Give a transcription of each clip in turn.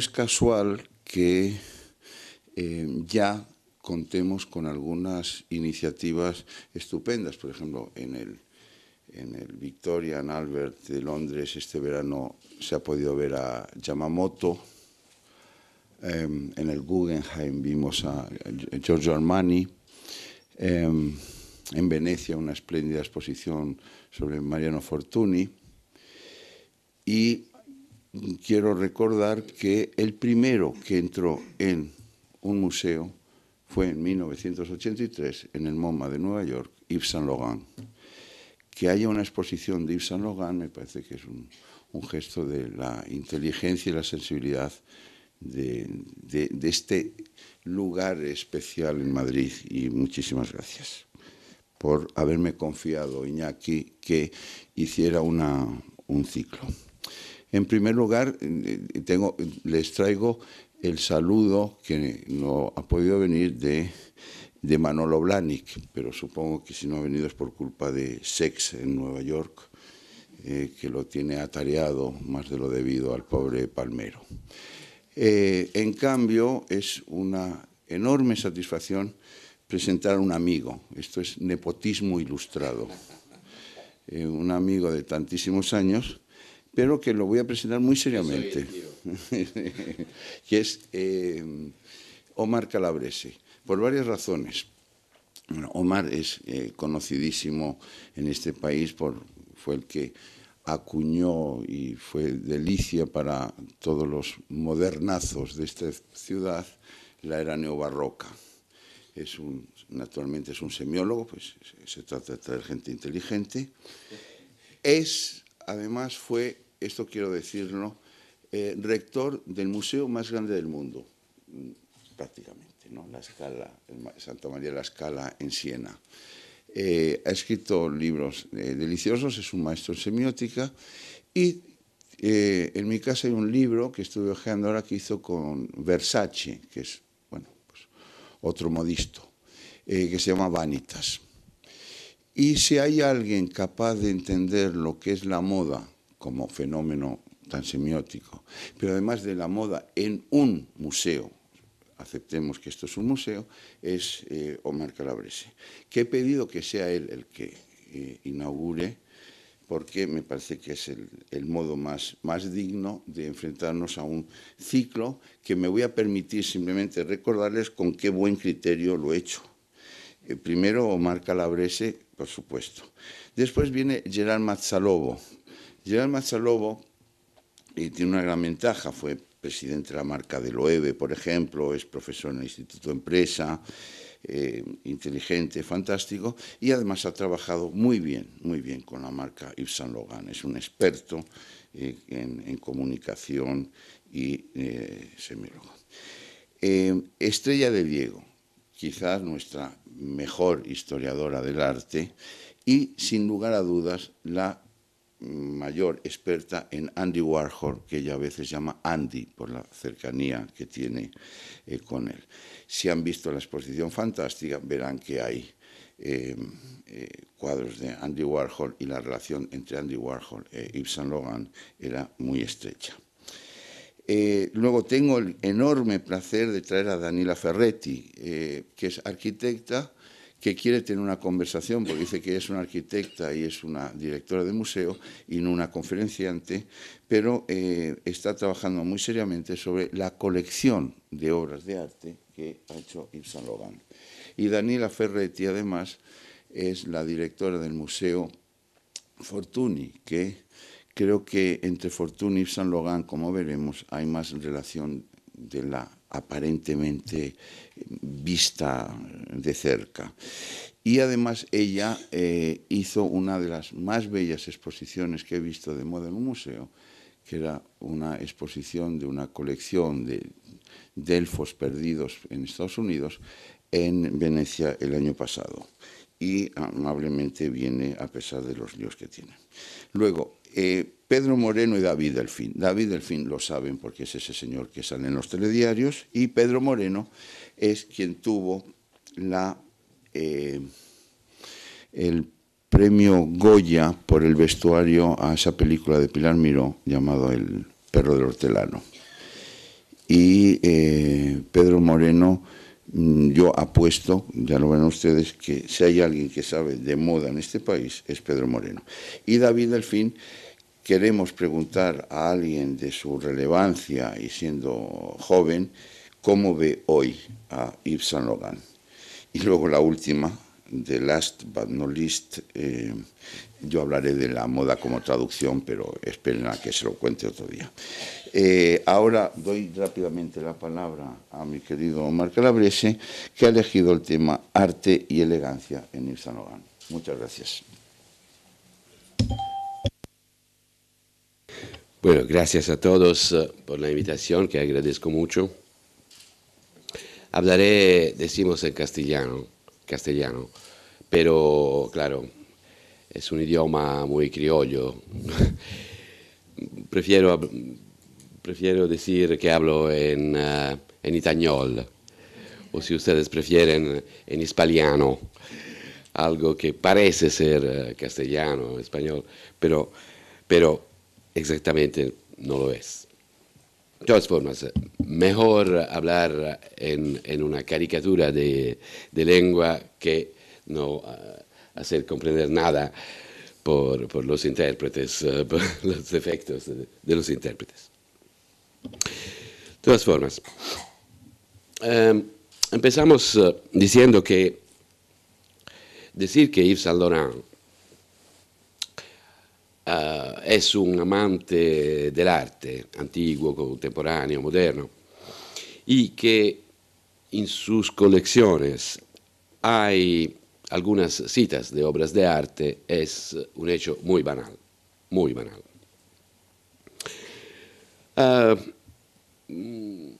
es casual que eh, ya contemos con algunas iniciativas estupendas. Por ejemplo, en el, en Victorian Albert de Londres este verano se ha podido ver a Yamamoto. Em, en el Guggenheim vimos a Giorgio Armani. Em, en Venecia una espléndida exposición sobre Mariano Fortuny. Y quiero recordar que el primero que entró en un museo fue en 1983 en el MoMA de Nueva York, Yves Saint Laurent. Que haya una exposición de Yves Saint Laurent me parece que es un, gesto de la inteligencia y la sensibilidad de, este lugar especial en Madrid. Y muchísimas gracias por haberme confiado, Iñaki, que hiciera un ciclo. En primer lugar, tengo, les traigo el saludo que no ha podido venir de, de Manolo Blanik, pero supongo que si no ha venido es por culpa de Sex en Nueva York, eh, que lo tiene atareado más de lo debido al pobre Palmero. Eh, en cambio, es una enorme satisfacción presentar a un amigo. Esto es nepotismo ilustrado. Eh, un amigo de tantísimos años pero que lo voy a presentar muy seriamente, que es eh, Omar Calabrese, por varias razones. Omar es eh, conocidísimo en este país, por, fue el que acuñó y fue delicia para todos los modernazos de esta ciudad la era neobarroca. Es un, naturalmente es un semiólogo, pues se trata de traer gente inteligente. Es además fue, esto quiero decirlo, eh, rector del museo más grande del mundo, mm, prácticamente, ¿no? La Scala, Santa María la Scala en Siena. Eh, ha escrito libros eh, deliciosos, es un maestro en semiótica y en mi casa hay un libro que estuve hojeando ahora que hizo con Versace, que es bueno, pues, otro modisto, que se llama Vanitas. Y si hay alguien capaz de entender lo que es la moda como fenómeno tan semiótico, pero además de la moda en un museo, aceptemos que esto es un museo, es eh, Omar Calabrese, que he pedido que sea él el que eh, inaugure, porque me parece que es el, modo más, más digno de enfrentarnos a un ciclo que me voy a permitir simplemente recordarles con qué buen criterio lo he hecho. Eh, primero, Omar Calabrese por supuesto. Después viene Gerard Mazzalobo. Gerard Mazzalobo eh, tiene una gran ventaja, fue presidente de la marca de Loewe, por ejemplo, es profesor en el Instituto Empresa, eh, inteligente, fantástico, y además ha trabajado muy bien, muy bien con la marca Yves Saint Logan. Es un experto eh, en, en, comunicación y semiólogo. Estrella de Diego quizás nuestra mejor historiadora del arte y, sin lugar a dudas, la mayor experta en Andy Warhol, que ella a veces llama Andy por la cercanía que tiene eh, con él. Si han visto la exposición fantástica, verán que hay eh, eh, cuadros de Andy Warhol y la relación entre Andy Warhol e Ibsen Logan era muy estrecha. Eh, luego tengo el enorme placer de traer a Daniela Ferretti, eh, que es arquitecta, que quiere tener una conversación, porque dice que es una arquitecta y es una directora de museo y no una conferenciante, pero eh, está trabajando muy seriamente sobre la colección de obras de arte que ha hecho Yves Saint Y Daniela Ferretti, además, es la directora del Museo Fortuny, que creo que entre Fortuna y San Logan, como veremos, hay más relación de la aparentemente vista de cerca. Y además ella eh, hizo una de las más bellas exposiciones que he visto de moda en un museo, que era una exposición de una colección de delfos perdidos en Estados Unidos en Venecia el año pasado. Y amablemente viene a pesar de los líos que tiene. Luego, eh, Pedro Moreno y David Delfín. David Delfín lo saben porque es ese señor que sale en los telediarios y Pedro Moreno es quien tuvo la, eh, el premio Goya por el vestuario a esa película de Pilar Miró llamado El perro del hortelano. Y eh, Pedro Moreno Mm, yo apuesto, ya lo ven ustedes, que si hay alguien que sabe de moda en este país es Pedro Moreno. Y David Delfín, queremos preguntar a alguien de su relevancia y siendo joven, ¿cómo ve hoy a Yves Saint Logan? Y luego la última, The Last but Not Least, eh, yo hablaré de la moda como traducción, pero esperen a que se lo cuente otro día. Eh, ahora doy rápidamente la palabra a mi querido Omar Calabrese, que ha elegido el tema arte y elegancia en Ilsanogán. Muchas gracias. Bueno, gracias a todos eh, por la invitación, que agradezco mucho. Hablaré, decimos en castellano, castellano, pero claro, es un idioma muy criollo. prefiero, prefiero decir que hablo en, uh, o si ustedes prefieren, eh, en hispaliano, algo que parece ser eh, castellano, español, pero, pero exactamente no lo es. De todas formas, mejor hablar en, una caricatura de, lengua que no hacer comprender nada por, los intérpretes, eh, por los efectos de, los intérpretes. De todas formas, em, empezamos eh, diciendo que decir que Yves Saint Laurent eh, es un amante del arte antiguo, contemporáneo, moderno, y que en sus colecciones hay algunas citas de obras de arte es un hecho muy banal, muy banal. Ah, en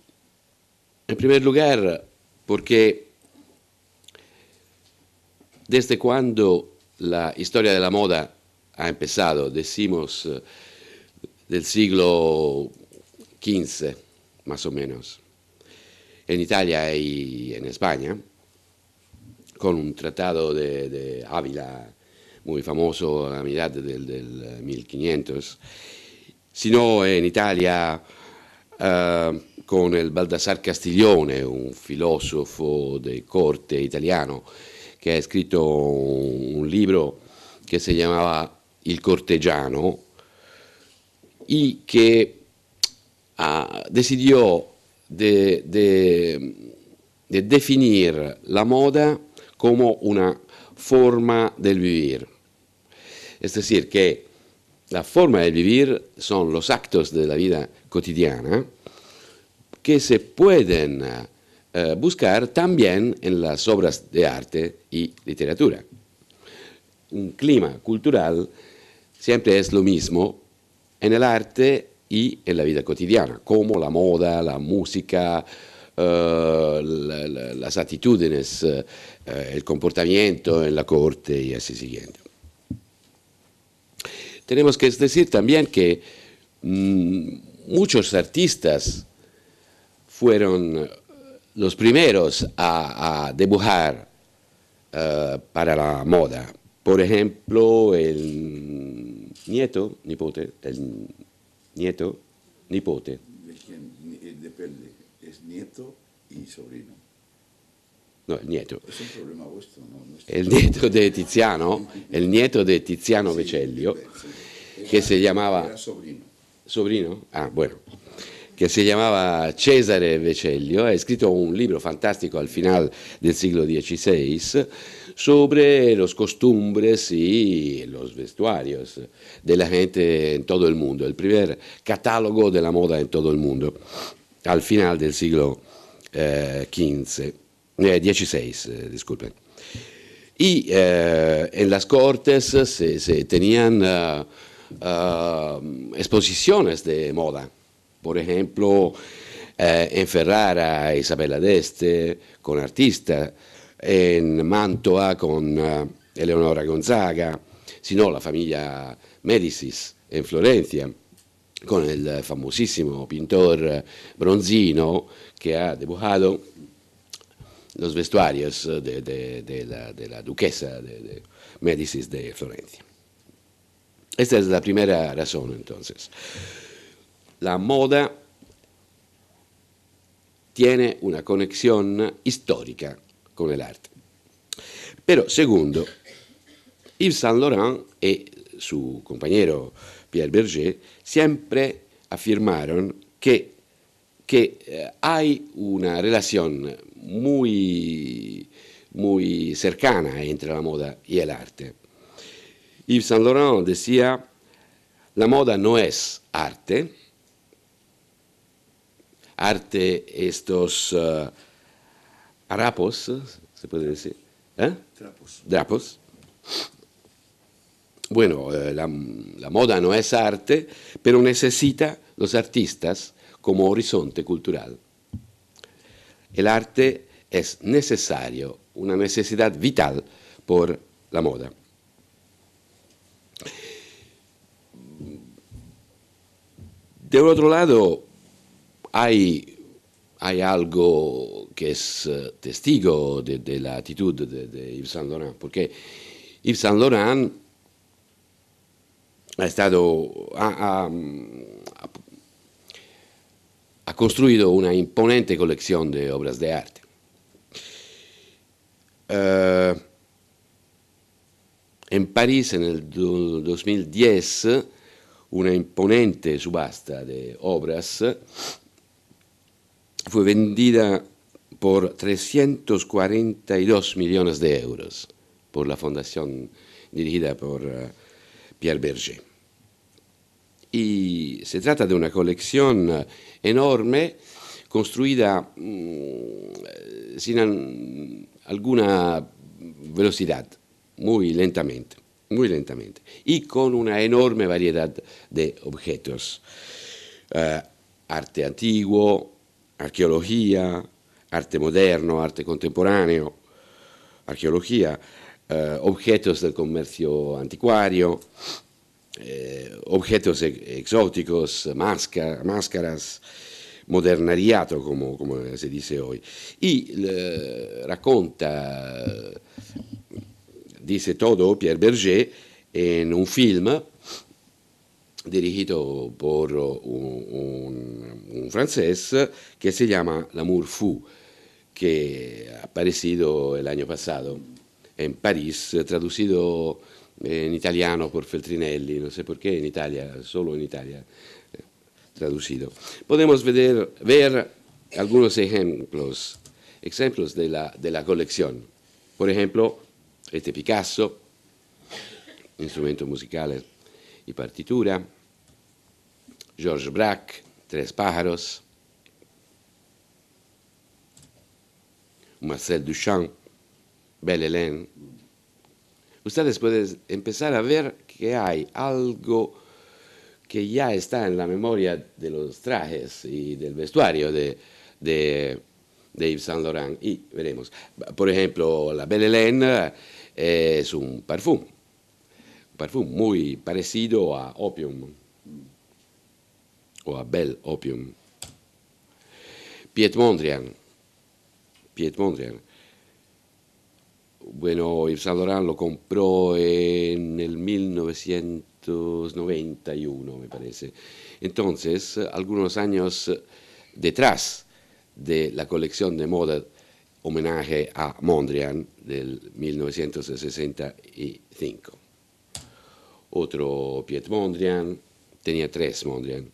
primer lugar, porque desde cuando la historia de la moda ha empezado, decimos eh, del siglo XV, más o menos, en Italia y en España, con un trattato di Ávila molto famoso a mitad del, del 1500, sino in Italia eh, con il Baldassar Castiglione, un filosofo di corte italiano, che ha scritto un libro che si chiamava Il cortegiano, e che ah, desiderò di de, de, de definire la moda como una forma del vivir. Es decir, que la forma de vivir son los actos de la vida cotidiana que se pueden eh, buscar también en las obras de arte y literatura. Un clima cultural siempre es lo mismo en el arte y en la vida cotidiana, como la moda, la música, eh, la, las actitudes, eh, eh, el comportamiento en la corte y así siguiente. Tenemos que decir también que mm, muchos artistas fueron los primeros a, dibujar para la moda. Por ejemplo, el nieto, nipote, el nieto, nipote. ¿De ¿es nieto il sobrino. No, il nieto. è un problema vostro. il nieto di Tiziano, è il nieto di Tiziano Vecellio, che si chiamava... Era Ah, buono. Che si chiamava Cesare Vecellio, ha scritto un libro fantastico al final del siglo XVI sobre los costumbres y los vestuarios de la gente en todo el mundo, el primer catálogo de la moda en todo el mundo, al final del siglo XVI eh, 15, eh, 16, disculpen. Y eh, en las cortes se, se tenían uh, uh, exposiciones de moda, por ejemplo, eh, en Ferrara Isabella d'Este con artista, en Mantua con uh, Eleonora Gonzaga, sino la famiglia Médicis en Florencia con il famosissimo pintor Bronzino que ha dibujado los vestuarios eh, de, la, duquesa de Médicis de Florencia. Esta es la primera razón entonces. La moda tiene una conexión histórica con el arte. Pero segundo, Yves Saint Laurent y su compañero Pierre Berger siempre afirmaron que que eh, hay una relación muy, cercana entre la moda y el arte. Yves Saint Laurent decía, la moda no es arte, arte estos eh, se puede decir, ¿Eh? Trapos. Bueno, eh, la moda no es arte, pero necesita los artistas como horizonte cultural. El arte es necesario, una necesidad vital por la moda. De otro lado, hay, algo que es eh, testigo de, la actitud de, Yves Saint Laurent, porque Yves Saint Laurent ha estado... Mm, ha construido una imponente colección de obras de arte. Eh, en París, en el 2010, una imponente subasta de obras fue vendida por 342 millones de euros por la fundación dirigida por eh, Pierre Berger. Y se trata de una colección eh, enorme, construida mm, sin alguna velocidad, muy lentamente, muy lentamente, y con una enorme variedad de objetos. Eh, arte antiguo, arqueología, arte moderno, arte contemporáneo, arqueología, eh, objetos del comercio anticuario, eh, objetos exóticos, másca, máscaras, modernariato, come, come, si dice oggi. E eh, le, racconta, dice tutto Pierre Berger, in un film dirigido por un, un, un francese che si chiama L'amour fou, che ha aparecido el año pasado en París, traducido in italiano por Feltrinelli, non so perché qué Italia, solo in Italia eh, traducido. Possiamo vedere alcuni esempi ejemplos, ejemplos de la, de la colección. Por ejemplo, este Picasso, instrumento musicale y partitura, Georges Braque, Tres pájaros, Marcel Duchamp, Belle Hélène, ustedes pueden empezar a ver que hay algo que ya está en la memoria de los trajes y del vestuario de, de, Yves Saint Laurent. Y veremos. Por ejemplo, la Belle Hélène eh, es un perfume, un perfume muy parecido a Opium o a Belle Opium. Piet Mondrian. Piet Mondrian bueno, Yves Saint lo compró en el 1991, me parece. Entonces, algunos años detrás de la colección de moda homenaje a Mondrian del 1965. Otro Piet Mondrian, tenía tres Mondrian,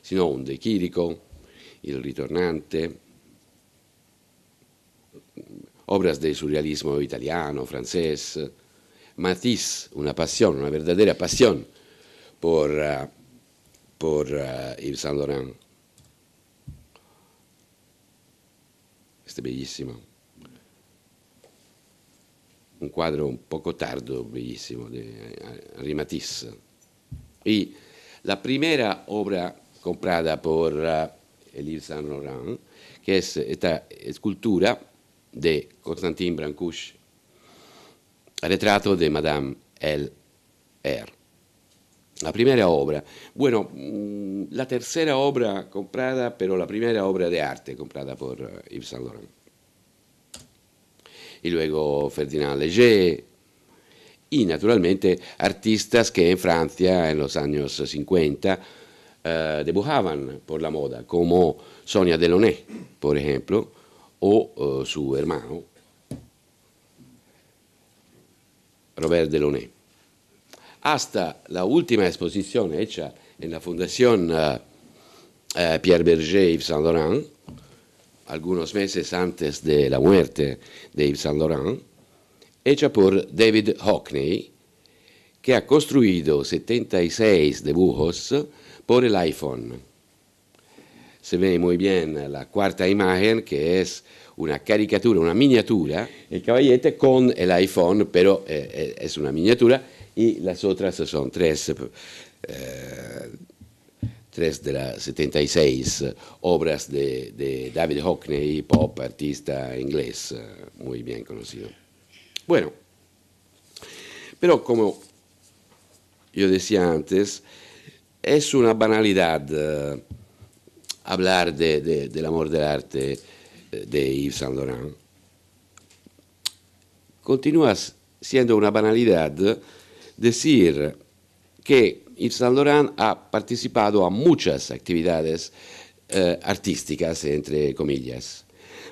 sino un de Chirico, el Ritornante, obras del surrealismo italiano, francés. Matisse, una pasión, una verdadera pasión por, uh, por uh, eh, Yves Saint Laurent. Questo è bellissimo. Un quadro un poco tardo, bellissimo, di eh, Henri Matisse. Y la primera obra comprada por uh, Yves Saint Laurent, que es esta escultura, de Constantin Brancusi. Retrato de Madame R. La primera obra, bueno, mm, la tercera obra comprada, pero la primera obra de arte comprada por eh, Yves Saint Laurent. Y luego Ferdinand Leger, y naturalmente artistas que en Francia en los años 50 eh, debujaban por la moda, como Sonia Delaunay, por ejemplo, o eh, su Ermano, Robert Delaunay. Hasta la ultima exposición hecha en la Fundación eh, eh, Pierre Berger Yves Saint Laurent, algunos meses antes de la muerte de Yves Saint Laurent, hecha por David Hockney, que ha construido 76 dibujos por el iPhone. se ve muy bien la cuarta imagen, que es una caricatura, una miniatura, el caballete con el iPhone, pero eh, eh, es una miniatura, y las otras son tres, eh, tres de las 76 obras de, David Hockney, pop, artista inglés, muy bien conocido. Bueno, pero como yo decía antes, es una banalidad hablar del amor del arte de Yves Saint Laurent, continúa siendo una banalidad decir que Yves Saint Laurent ha participado a muchas actividades eh, artísticas, entre comillas.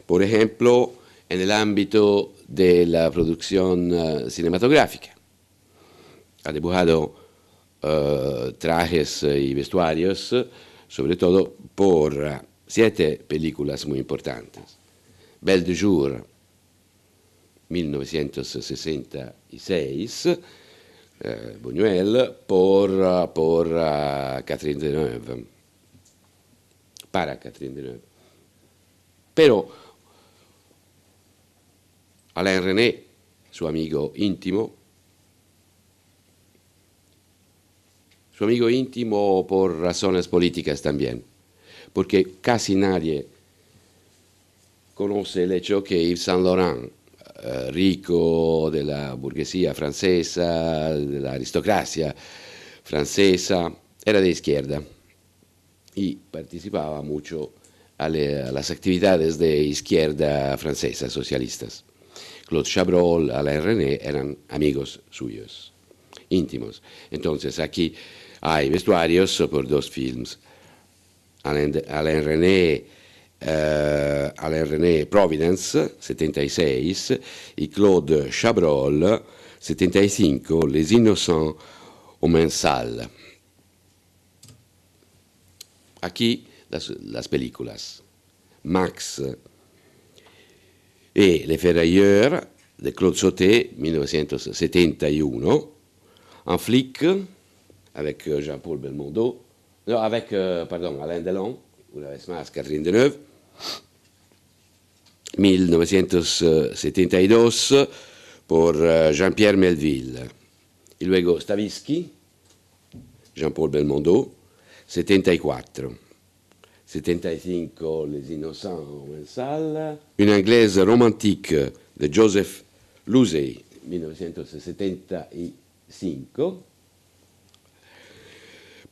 Por ejemplo, en el ámbito de la producción eh, cinematográfica. Ha dibujado eh, trajes y vestuarios sobre todo por siete películas muy importantes. Belle de Jour, 1966, eh, Buñuel, por, por uh, Catherine Deneuve, para Catherine Deneuve. Pero Alain René, suo amigo íntimo, su amigo íntimo por razones políticas también, porque casi nadie conoce el hecho que Yves Saint Laurent, eh, rico de la burguesía francesa, de la aristocracia francesa, era de izquierda y participaba mucho a, las actividades de izquierda francesa, socialistas. Claude Chabrol, Alain René eran amigos suyos, íntimos. Entonces aquí ai vestuarios per dos films. Alain, Alain René eh, Alain René Providence 76 e Claude Chabrol 75 Les Innocents au Mensal. Aquí las, las películas Max e Le Ferrailleurs de Claude Sauté 1971, Un flic avec euh, Jean-Paul Belmondo, avec, euh, pardon, Alain Delon, ou Catherine Deneuve, 1972, euh, pour Jean-Pierre Melville. Et luego Stavisky, Jean-Paul Belmondo, 74. 75 Les Innocents en salle. Une anglaise romantique de Joseph Losey, 1975.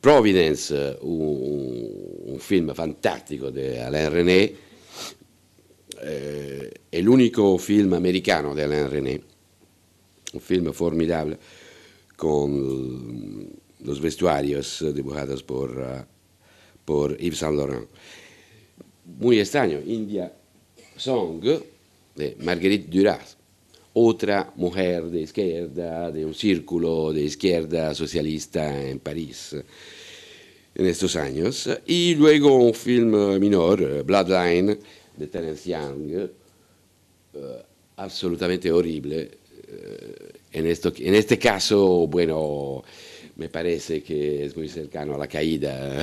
Providence, un, un film fantastico di Alain René, eh, è l'unico film americano di Alain René, un film formidabile con los vestuarios dibujados por, por Yves Saint Laurent. Muy extraño, India Song de Marguerite Duras. otra mujer de izquierda, de un círculo de izquierda socialista en París en estos años. Y luego un film menor, Bloodline, de Terence Young, eh, absolutamente horrible. Eh, en, esto, en este caso, bueno, me parece que es muy cercano a la caída.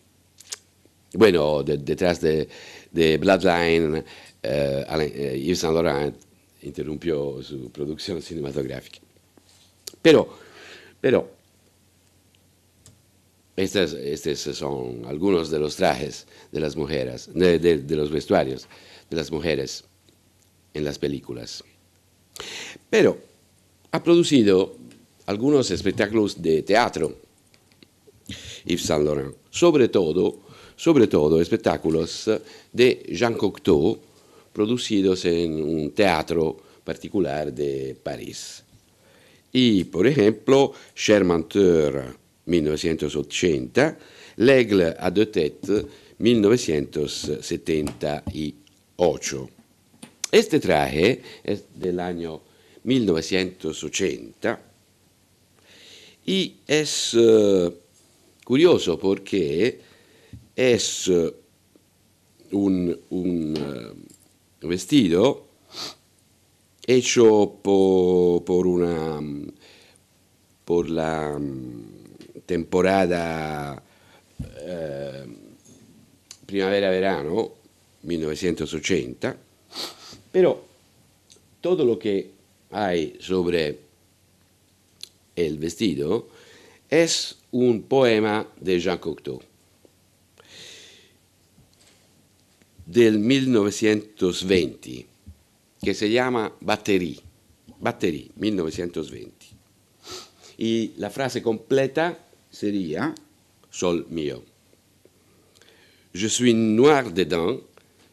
bueno, detrás de, Bloodline, eh, Yves Saint Laurent interrumpió su producción cinematográfica. Pero, pero, estos, son algunos de los trajes de las mujeres, de, los vestuarios de las mujeres en las películas. Pero ha producido algunos espectáculos de teatro Yves Saint Laurent, sobre todo, sobre todo espectáculos de Jean Cocteau, producidos en un teatro particular de París. Y, por ejemplo, Charmanteur 1980, L'Aigle à deux têtes 1978. Este traje es del año 1980 y es uh, curioso porque es un, un uh, vestito hecho por, por una por la mm, temporada eh, primavera-verano 1980, però tutto lo che hay sobre el vestito es un poema de Jean Cocteau. del 1920 che si chiama Batterie, Batterie 1920. E la frase completa seria Sol mio. Je suis noir dedans,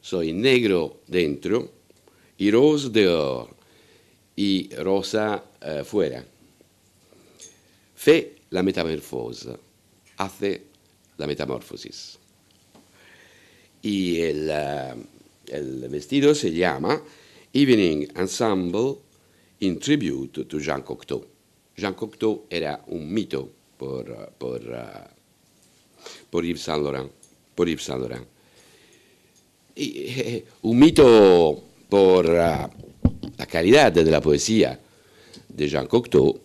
soy negro dentro, y rose dehors, y rosa eh, fuera. Fe la metamorfosa, hace la metamorfosis. y eh, el, vestido se llama Evening Ensemble in Tribute to Jean Cocteau. Jean Cocteau era un mito por, eh, por, eh, por Yves Saint Laurent. Laurent. un mito por la calidad de la poesía de Jean Cocteau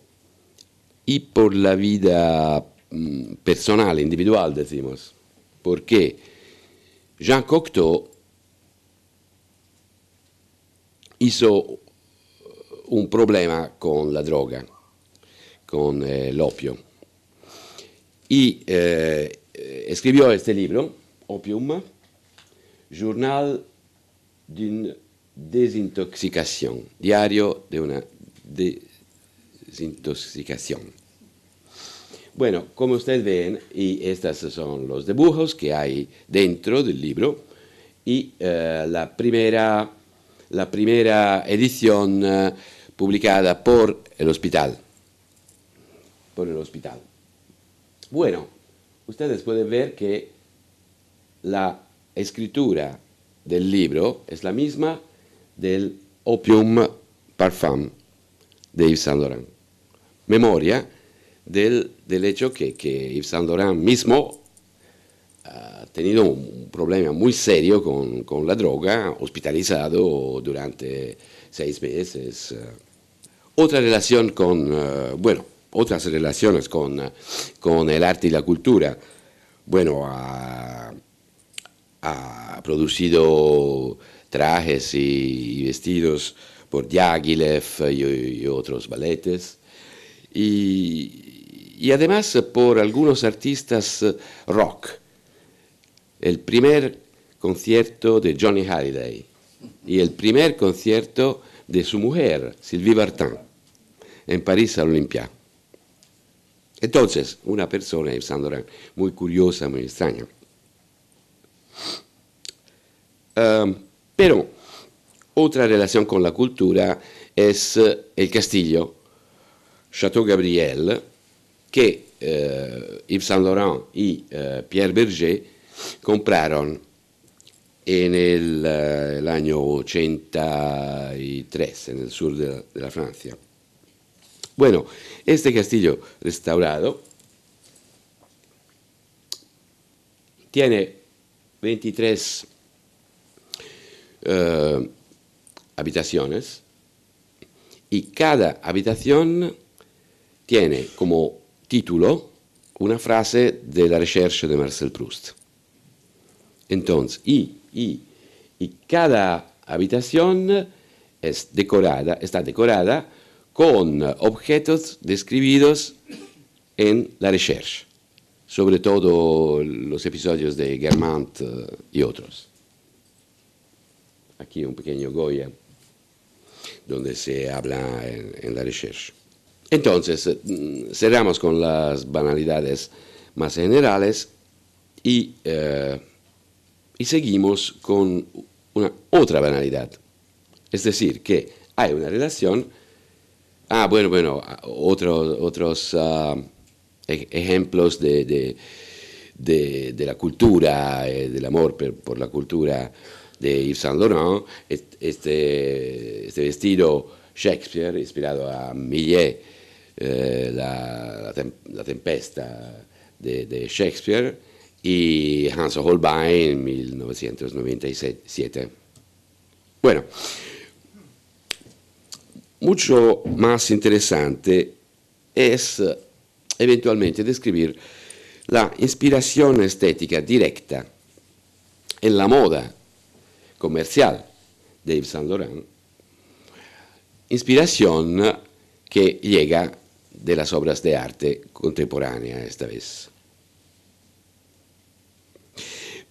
y por la vida mm, personal, individual, decimos. Porque Jean Cocteau hizo eh, un problema con la droga, con eh, l'opio. Y eh, escribió este libro, Opium, Journal d'une desintoxicación, diario de una desintoxicación. Bueno, como ustedes ven, y estos son los dibujos que hay dentro del libro, y eh, la, primera, la primera edición eh, publicada por el hospital. Por el hospital. Bueno, ustedes pueden ver que la escritura del libro es la misma del Opium Parfum de Yves Saint Laurent. Memoria del del hecho que, que Yves Saint mismo ah, ha tenido un problema muy serio con, la droga, hospitalizado durante seis meses. Ah. Otra relación con, ah, bueno, otras relaciones con, el arte y la cultura. Bueno, ha, producido trajes y, vestidos por Diaghilev y, y otros balletes. Y y además eh, por algunos artistas eh, rock. El primer concierto de Johnny Halliday y el primer concierto de su mujer, Sylvie Vartan, en París al Olympia. Entonces, una persona, Yves Saint muy curiosa, muy extraña. pero otra relación con la cultura es eh, el castillo Chateau Gabriel, que eh, Yves Saint Laurent y e, eh, Pierre Berger compraron en el, eh, año 83 en el sur de la, Francia. Bueno, este castillo restaurado tiene 23 habitaciones y cada habitación tiene como título una frase de la recherche de Marcel Proust. Entonces, y, y, y cada habitación decorada, está decorada con objetos describidos en la recherche, sobre todo los episodios de Germant eh, y otros. Aquí un pequeño Goya, donde se habla en, en la recherche. Entonces, eh, mm, cerramos con las banalidades más generales eh, y, seguimos con una otra banalidad. Es decir, que hay una relación... Ah, bueno, bueno, ah, otros, otros ah, ejemplos de, de, de, la cultura, eh, del amor por, la cultura de Yves Saint Laurent, este, este vestido Shakespeare, inspirado a Millet, eh, la, la, tem la, tempesta di Shakespeare e Hans Holbein 1997. Bueno, molto più interessante è eventualmente describir la inspiración estética directa en la moda comercial di Yves Saint Laurent, inspiración che llega de las obras de arte contemporánea esta vez.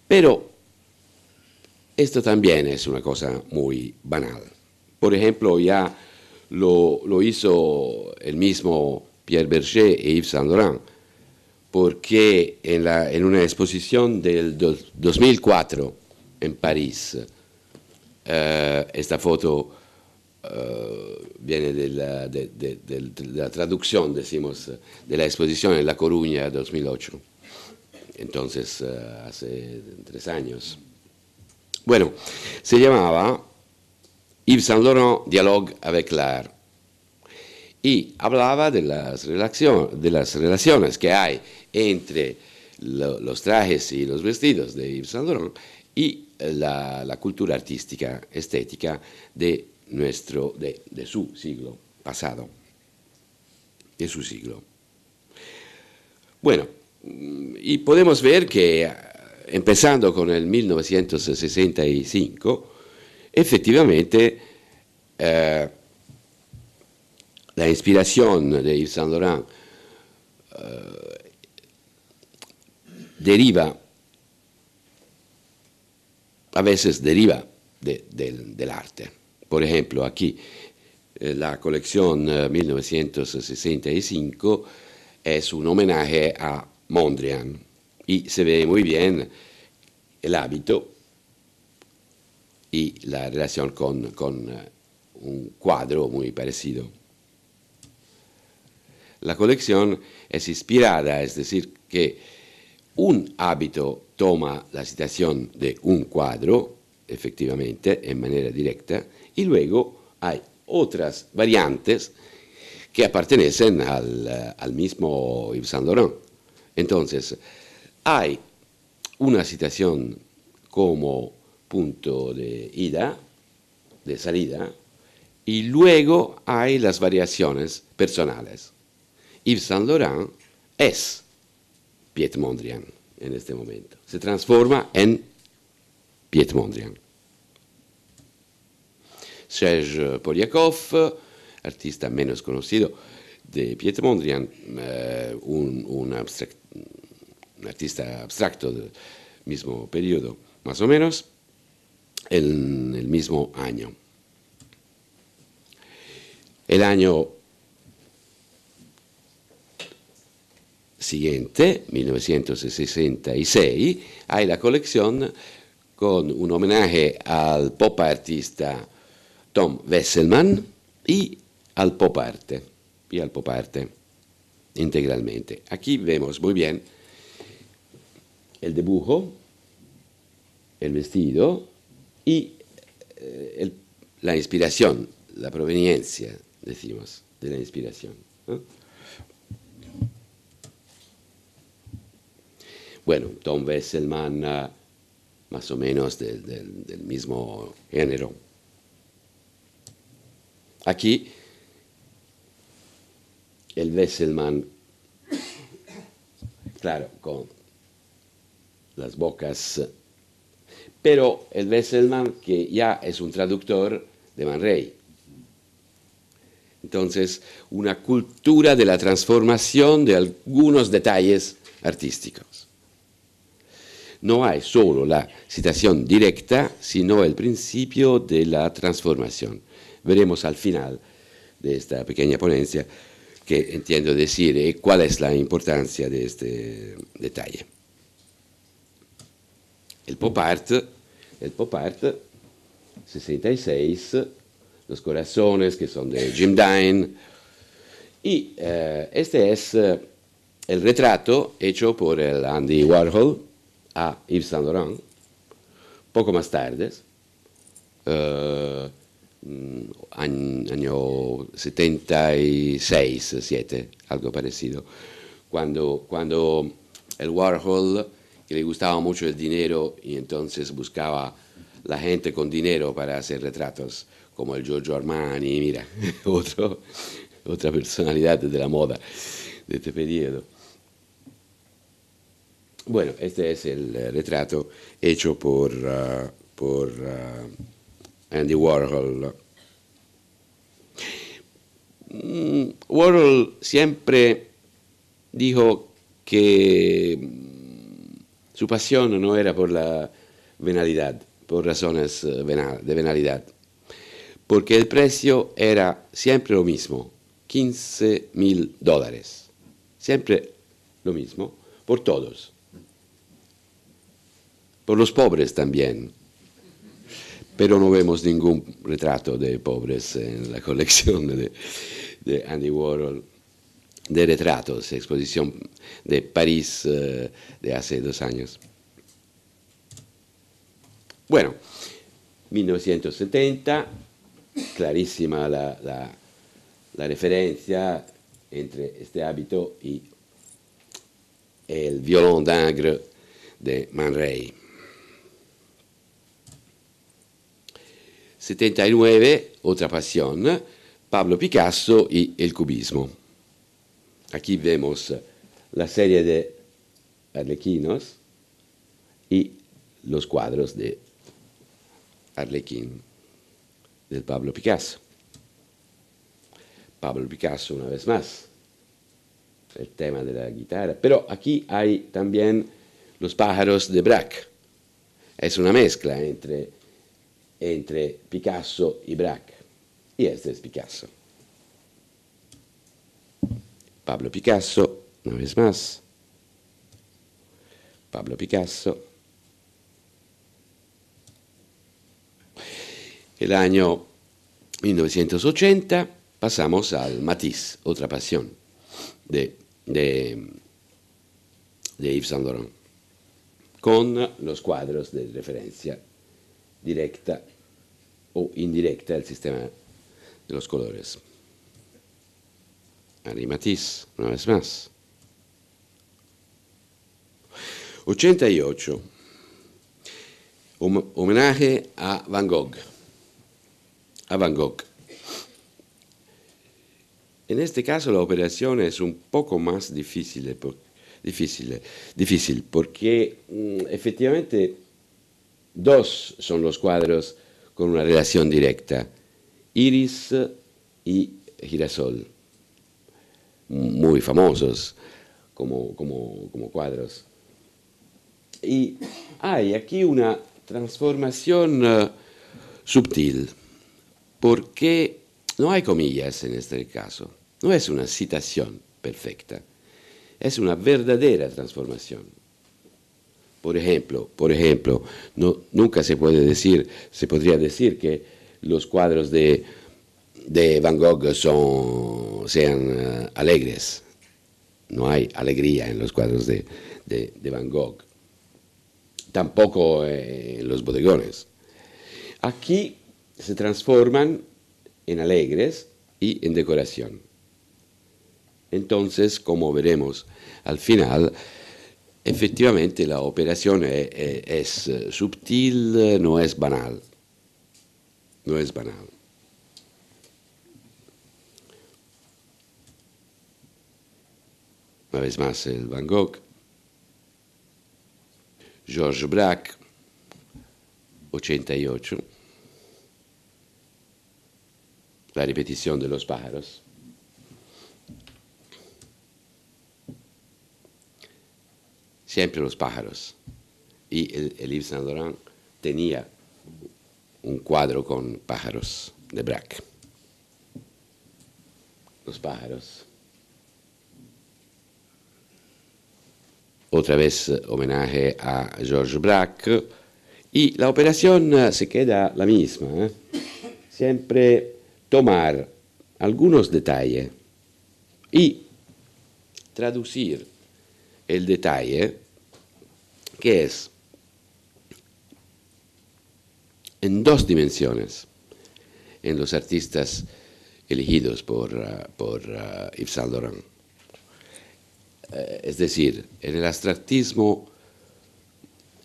Pero esto también es una cosa muy banal. Por ejemplo, ya lo, hizo el mismo Pierre Berger e Yves Saint Laurent, porque en, una exposición del 2004 en París, eh, esta foto eh, viene de la, traducción, decimos, eh, de la exposición en La Coruña 2008. Entonces, eh, hace tres años. Bueno, se llamaba Yves Saint Laurent Dialogue avec l'art. Y hablaba de las, de las relaciones que hay entre los trajes y los vestidos de Yves Saint Laurent y la cultura artística, estética de nuestro, de, su siglo pasado, de su siglo. Bueno, y podemos ver que ah, empezando con el 1965, efectivamente eh, la inspiración de Yves Saint Laurent eh, deriva, a veces deriva del arte. Por ejemplo, aquí eh, la colección 1965 eh, es un homenaje a Mondrian y se ve muy bien el hábito y la relación con, con eh, un cuadro muy parecido. La colección es inspirada, es decir, que un hábito toma la citación de un cuadro, efectivamente, en manera directa, y luego hay otras variantes que pertenecen eh, al, mismo Yves Saint Laurent. Entonces, hay una situación como punto de ida, de salida, y luego hay las variaciones personales. Yves Saint Laurent es Piet Mondrian en este momento. Se transforma en Piet Mondrian. Serge Polyakov, artista menos conocido de Piet Mondrian, eh, un, artista abstracto del mismo periodo, más o menos, en el mismo año. El año siguiente, 1966, hay la colección con un homenaje al pop artista Tom Wesselman y al pop y al pop integralmente. Aquí vemos muy bien el dibujo, el vestido y eh, la inspiración, la proveniencia, decimos, de la inspiración. Bueno, Tom Wesselman, ah, más o menos del mismo género Aquí el Besselman, claro, con las bocas, pero el Wesselmann que ya es un traductor de Manrey. Entonces, una cultura de la transformación de algunos detalles artísticos. No hay solo la citación directa, sino el principio de la transformación veremos al final de esta pequeña ponencia, que entiendo decir cuál es la importancia de este detalle. El pop art, el pop art 66, los corazones que son de Jim Dine, y eh, este es eh, el retrato hecho por el Andy Warhol a Yves Saint Laurent, poco más tarde. Eh, Mm, año 76, 7, algo parecido, cuando, cuando el Warhol, que le gustaba mucho el dinero y entonces buscaba la gente con dinero para hacer retratos, como el Giorgio Armani, mira, otro, otra personalidad de la moda de este periodo. Bueno, este es el eh, retrato hecho por, ah, por ah, Andy Warhol. Mm, Warhol siempre dijo que mm, su pasión no era por la venalidad, por razones eh, de venalidad, porque el precio era siempre lo mismo, 15 mil dólares, siempre lo mismo, por todos, por los pobres también pero no vemos ningún retrato de pobres en la colección de, Andy Warhol de retratos, exposición de París eh, de hace dos años. Bueno, 1970, clarísima la, referencia entre este hábito y el violón d'Ingres de Man 79, otra pasión, Pablo Picasso y el cubismo. Aquí vemos la serie de arlequinos y los cuadros de Arlequín, de Pablo Picasso. Pablo Picasso una vez más, el tema de la guitarra. Pero aquí hay también los pájaros de Braque. Es una mezcla entre entre Picasso e Braque. Y este es Picasso. Pablo Picasso, una vez más. Pablo Picasso. El año 1980 passamos al Matisse, otra pasión de, de, de Yves Saint Laurent, con los cuadros de referencia directa o indirecta al sistema de los colores. Animatís, una vez más. 88. homenaje a Van Gogh. A Van Gogh. En este caso la operación es un poco más difícil, difícil, difícil porque mm, efectivamente Dos son los cuadros con una relación directa, Iris y Girasol, muy famosos como, cuadros. Y hay aquí una transformación eh, sutil, porque no hay comillas en este caso, no es una citación perfecta, es una verdadera transformación. Por ejemplo, por ejemplo nunca se puede decir, se podría decir que los cuadros de, Van Gogh son, sean eh, alegres. No hay alegría en los cuadros de, Van Gogh. Tampoco eh, en los bodegones. Aquí se transforman en alegres y en decoración. Entonces, como veremos al final, effettivamente la operazione è, è, es subtil, no es banal. No es banal. Mavis Marcel Van Gogh, Georges Braque, 88, la ripetizione dello Sparos. siempre los pájaros. Y el, el tenía un cuadro con pájaros de Braque. Los pájaros. Otra vez eh, homenaje a Georges Braque. Y la operación eh, se queda la misma. ¿eh? Siempre tomar algunos detalles y traducir el detalle, que es en dos dimensiones en los artistas elegidos por, ah, por ah, Yves Saint eh, es decir, en el abstractismo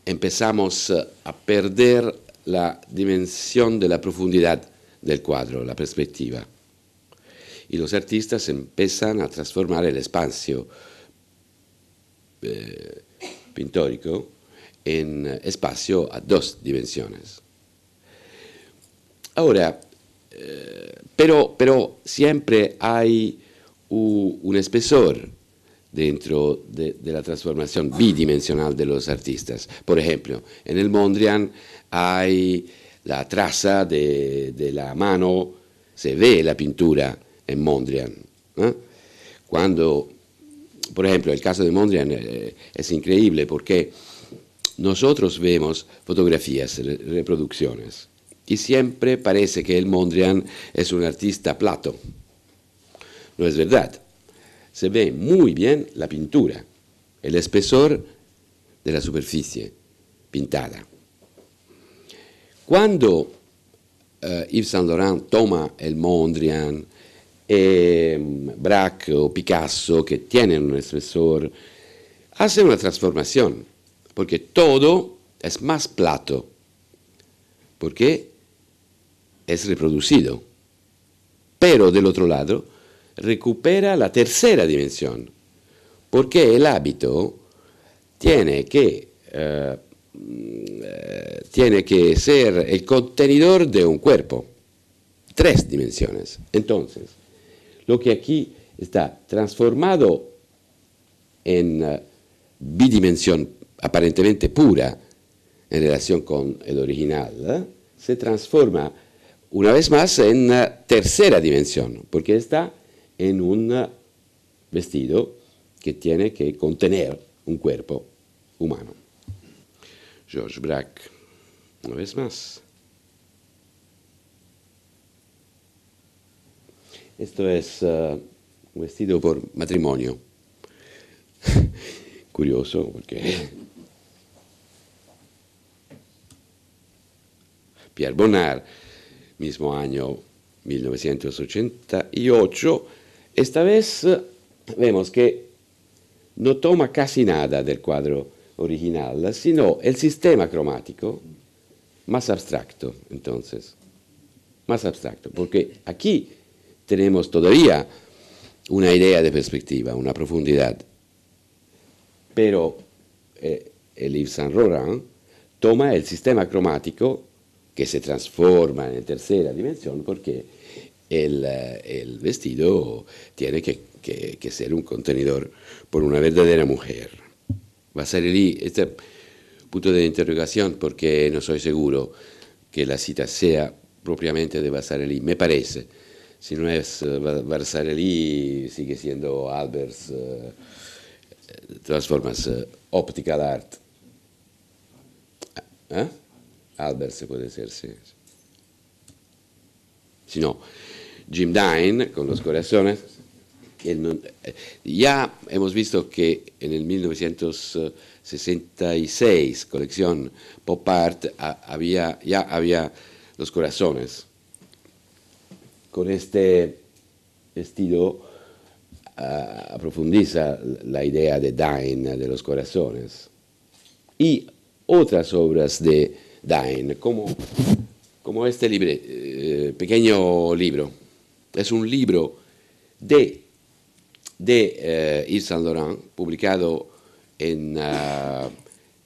empezamos eh, a perder la dimensión de la profundidad del cuadro, la perspectiva. Y los artistas empiezan a transformar el espacio eh, pintórico en eh, espacio a dos dimensiones. Ahora, eh, pero, pero siempre hay un espesor dentro de, la transformación bidimensional de los artistas. Por ejemplo, en el Mondrian hay la traza de, la mano, se ve la pintura en Mondrian. Cuando por ejemplo, el caso de Mondrian eh, es increíble porque nosotros vemos fotografías, reproducciones, y siempre parece que el Mondrian es un artista plato. No es verdad. Se ve muy bien la pintura, el espesor de la superficie pintada. Cuando eh, Yves Saint Laurent toma el Mondrian, eh, Braque o Picasso, que tienen un espesor hace una transformación, porque todo es más plato, porque es reproducido, pero del otro lado recupera la tercera dimensión, porque el hábito tiene que... Eh, eh, tiene que ser el contenedor de un cuerpo. Tres dimensiones. Entonces, lo que aquí está transformado en eh, bidimensión aparentemente pura en relación con el original, ¿eh? se transforma una vez más en eh, tercera dimensión, porque está en un vestido que tiene que contener un cuerpo humano. George Brack, una vez más. Esto es eh, vestido por matrimonio. Curioso, porque Pierre Bonnard, mismo año 1988, esta vez eh, vemos que no toma casi nada del cuadro original, sino el sistema cromático más abstracto, entonces, más abstracto, porque aquí tenemos todavía una idea de perspectiva, una profundidad. Pero eh, el Yves Saint Laurent toma el sistema cromático que se transforma en tercera dimensión porque el, eh, vestido tiene que, ser un contenedor por una verdadera mujer. Va este punto de interrogación porque no soy seguro que la cita sea propiamente de Vasarely, me parece si no es eh, Varsarelli, sigue siendo Albers, eh, eh, formas, Optical Art. ¿Eh? Albers puede ser, sí. Si no, Jim Dine con los corazones. ya hemos visto que en el 1966, colección Pop Art, había, ya había los corazones con este estilo aprofundiza profundiza la idea de Dain, de los corazones. Y otras obras de Dain, como, este libre, eh, pequeño libro. Es un libro de, de eh, Yves Saint Laurent, publicado en, ah,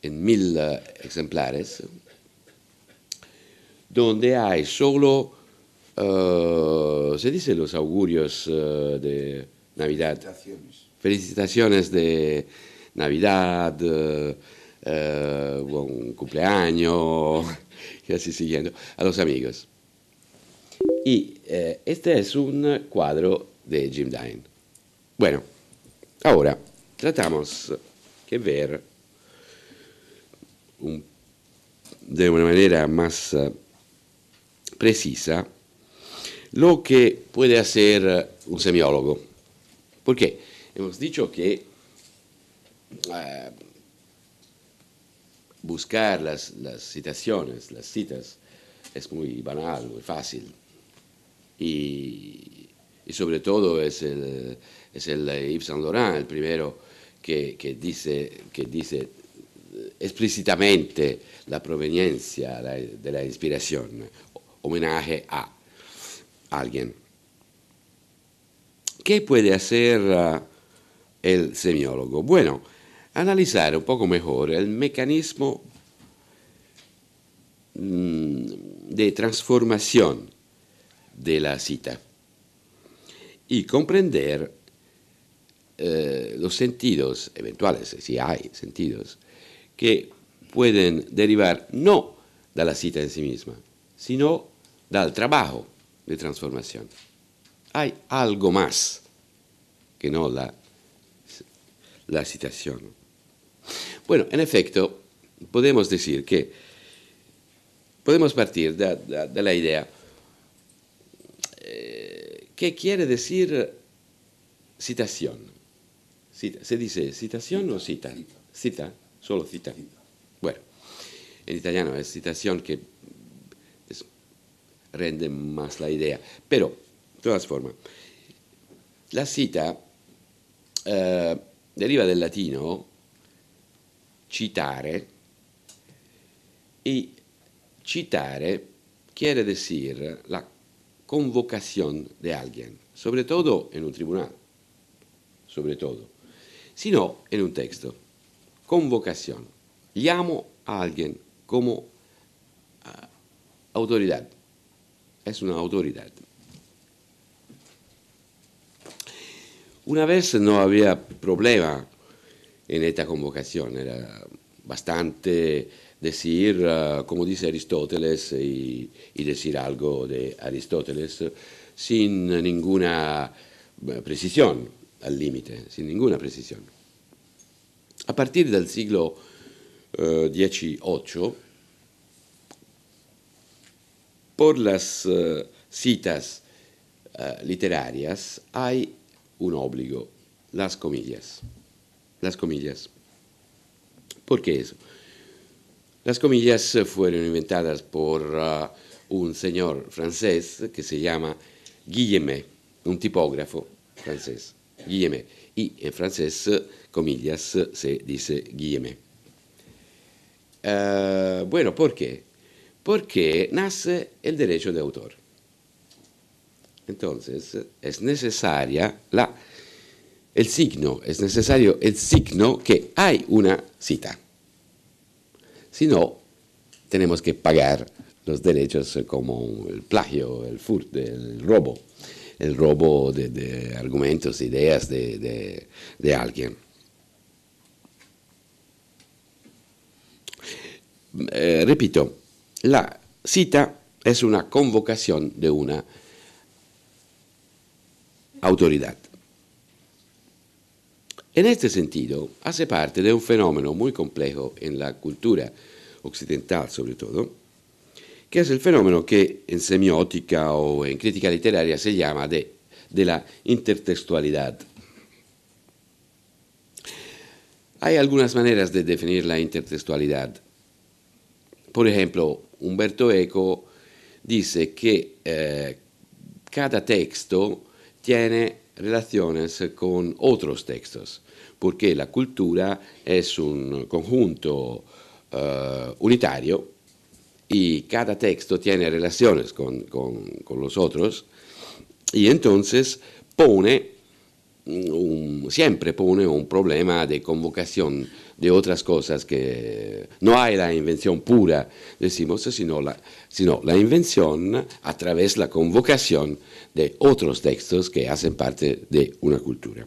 mil ah, ejemplares, donde hay solo eh, se dicen los augurios eh, de Navidad. Felicitaciones. de Navidad, eh, un cumpleaños, y así siguiendo, a los amigos. Y este es un cuadro de Jim Dine. Bueno, ahora tratamos de ver de una manera más precisa lo que puede hacer eh, un semiólogo. Porque hemos dicho que eh, buscar las, citaciones, las citas, es muy banal, muy fácil. Y, sobre todo es el, es el Yves Saint Laurent el primero que, que, dice, que dice eh, explícitamente la proveniencia de la inspiración, homenaje a alguien. ¿Qué puede hacer ah, el semiólogo? Bueno, analizar un poco mejor el mecanismo mm, de transformación de la cita y comprender eh, los sentidos eventuales, si hay sentidos, que pueden derivar no de la cita en sí misma, sino del trabajo de transformación. Hay algo más que no la, la citación. Bueno, en efecto, podemos decir que podemos partir de, la idea eh, ¿qué quiere decir citación? ¿Se dice citación o cita? cita? solo cita. Bueno, en italiano es citación que es rende más la idea. Pero, de todas formas, la cita eh, deriva del latino citare y citare quiere decir la convocación de alguien, sobre todo en un tribunal, sobre todo, sino en un texto. Convocación. Llamo a alguien como eh, autoridad es una autoridad. Una vez no había problema en esta convocación, era bastante decir, uh, como dice Aristóteles, y, y, decir algo de Aristóteles sin ninguna eh, precisión al límite, sin ninguna precisión. A partir del siglo XVIII, uh, eh, por las eh, citas eh, literarias hay un obligo, las comillas. Las comillas. ¿Por qué eso? Las comillas eh, fueron inventadas por un señor francés que se llama Guillemet, un tipógrafo francés, Guillemet. Y en francés, comillas, se dice Guillemet. bueno, ¿por qué? porque nace el derecho de autor. Entonces, es necesaria la, el signo, es necesario el signo que hay una cita. Si no, tenemos que pagar los derechos como el plagio, el furto, el robo, el robo de, argumentos, ideas de, alguien. Eh, repito, la cita es una convocación de una autoridad. En este sentido, hace parte de un fenómeno muy complejo en la cultura occidental sobre todo, que es el fenómeno que en semiótica o en crítica literaria se llama de, de la intertextualidad. Hay algunas maneras de definir la intertextualidad. Por ejemplo, Umberto Eco dice que eh, cada texto tiene relaciones con otros textos, porque la cultura es un conjunto eh, unitario y cada texto tiene relaciones con, con los otros y entonces pone siempre pone un problema de convocación de otras cosas que no hay la invención pura, decimos, sino la, sino la invención a través de la convocación de otros textos que hacen parte de una cultura.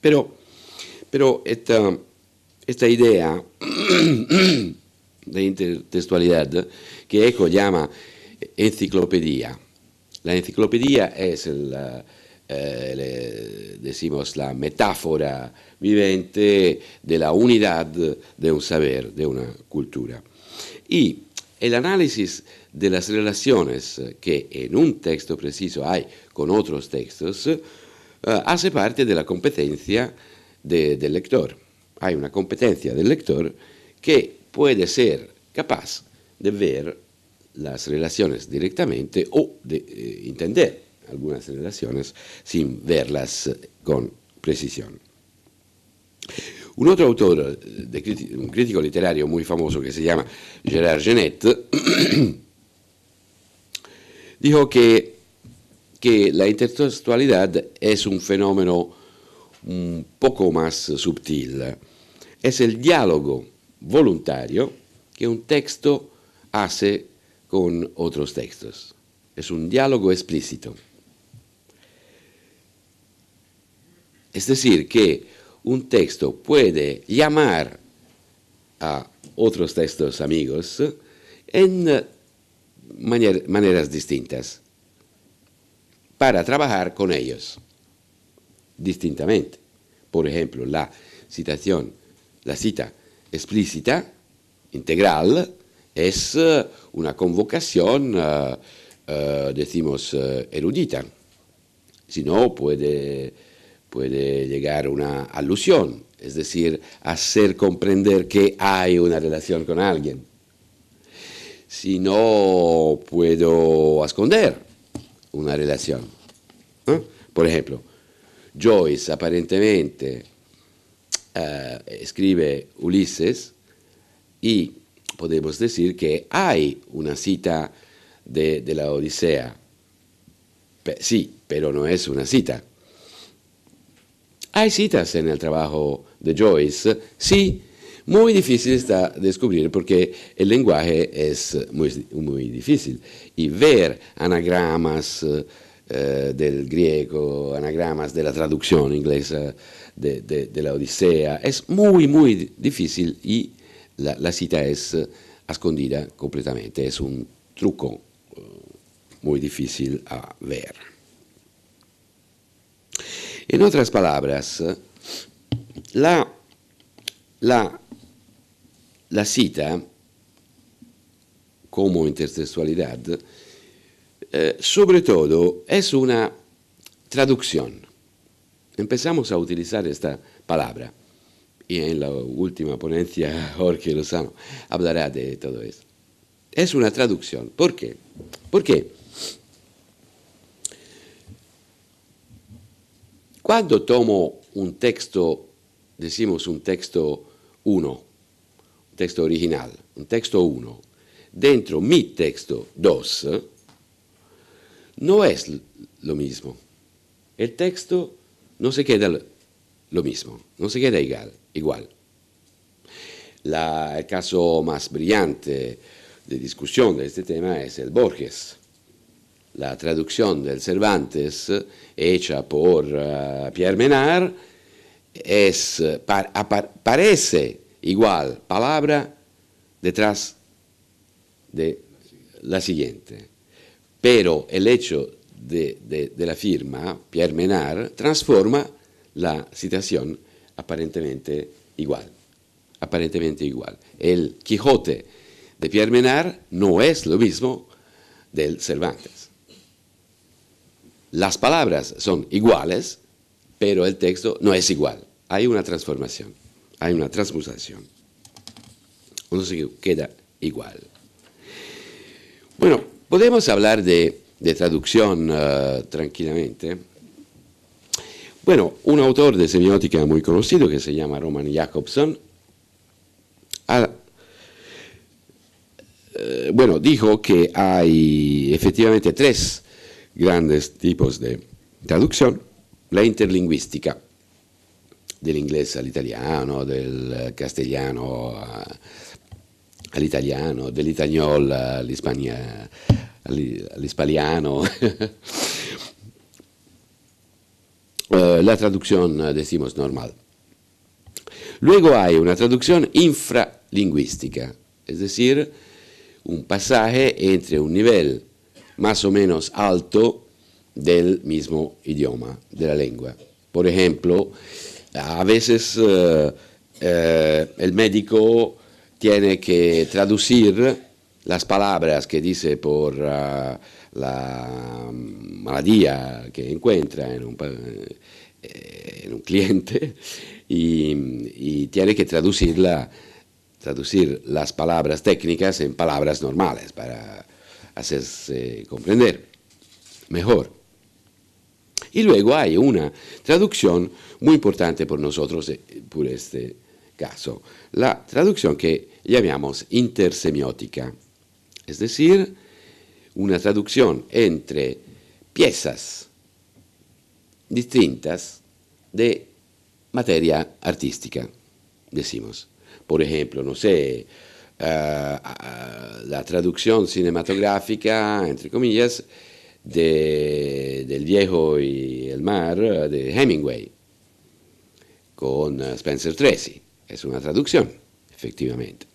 Pero, pero esta, esta idea de intertextualidad que Eco llama enciclopedia, la enciclopedia es el eh, decimos la metáfora vivente de la unidad de un saber, de una cultura. Y el análisis de las relaciones que en un texto preciso hay con otros textos eh, hace parte de la competencia del lector. Hay una competencia del lector que puede ser capaz de ver las relaciones directamente o de eh, entender algunas relaciones sin verlas con precisión. Un otro autor, eh, un crítico literario muy famoso que se llama Gerard Genet, dijo que, que la intertextualidad es un fenómeno un poco más sutil. Es el diálogo voluntario que un texto hace con otros textos. Es un diálogo explícito. Es decir, que un texto puede llamar a otros textos amigos ¿eh? en eh, maneras distintas para trabajar con ellos distintamente. Por ejemplo, la citación, la cita explícita, integral, es eh, una convocación, decimos, erudita. Si no, puede puede llegar una alusión, es decir, hacer comprender que hay una relación con alguien. Si no puedo esconder una relación. Por ejemplo, Joyce aparentemente eh, escribe Ulises y podemos decir que hay una cita de, la Odisea. sí, pero no es una cita hay citas en el trabajo de Joyce, sí, muy difícil está descubrir porque el lenguaje es muy, difícil. Y ver anagramas eh, eh, del griego, anagramas de la traducción inglesa de, la Odisea, es muy, muy difícil y la, la cita es escondida eh, completamente. Es un truco muy difícil a ver. En otras palabras, la, la, la cita como intersexualidad, eh, sobre todo es una traducción. Empezamos a utilizar esta palabra y en la última ponencia Jorge Lozano hablará de todo esto. Es una traducción. ¿Por qué? Porque Cuando tomo un texto, decimos un texto 1, un texto original, un texto 1, dentro mi texto 2, no es lo mismo. El texto no se queda lo mismo, no se queda igual. igual. el caso más brillante de discusión de este tema es el Borges la traducción del Cervantes hecha por eh, Pierre Menard parece igual palabra detrás de la siguiente, pero el hecho de, la firma, Pierre Menard, transforma la situación aparentemente igual. Aparentemente igual. El Quijote de Pierre Menard no es lo mismo del Cervantes. Las palabras son iguales, pero el texto no es igual. Hay una transformación, hay una transmutación. No queda igual. Bueno, podemos hablar de, traducción eh, tranquilamente. Bueno, un autor de semiótica muy conocido que se llama Roman Jacobson, eh, bueno, dijo que hay efectivamente tres grandes tipos de traducción, la interlingüística, del inglés al italiano, del eh, castellano all'italiano, dell'itagnol all'ispaniano. Eh, la traducción eh, decimos normal. Luego hay una traducción infralingüística, es decir, un pasaje entre un nivel más o menos alto del mismo idioma, de la lengua. Por ejemplo, a veces eh, eh, el médico tiene que traducir las palabras que dice por ah, la maladía que encuentra en un, eh, cliente y, y, tiene que traducirla, traducir las palabras técnicas en palabras normales para hacerse eh, comprender mejor. Y luego hay una traducción muy importante por nosotros, eh, por este caso, la traducción que llamamos intersemiótica, es decir, una traducción entre piezas distintas de materia artística, decimos. Por ejemplo, no sé, eh, la traducción cinematográfica, entre comillas, de, del viejo y el mar eh, de Hemingway, con eh, Spencer Tracy. Es una traducción, efectivamente.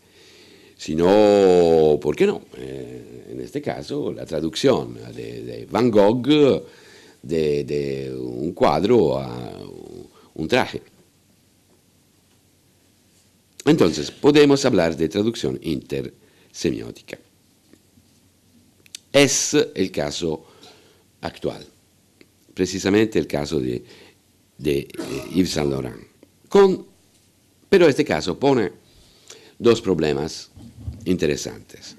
Si no, ¿por qué no? en este caso, la traducción de, Van Gogh de un cuadro a un traje. Entonces, podemos hablar de traducción intersemiótica. Es el caso actual, precisamente el caso de, eh, Yves Saint Laurent. pero este caso pone dos problemas interesantes.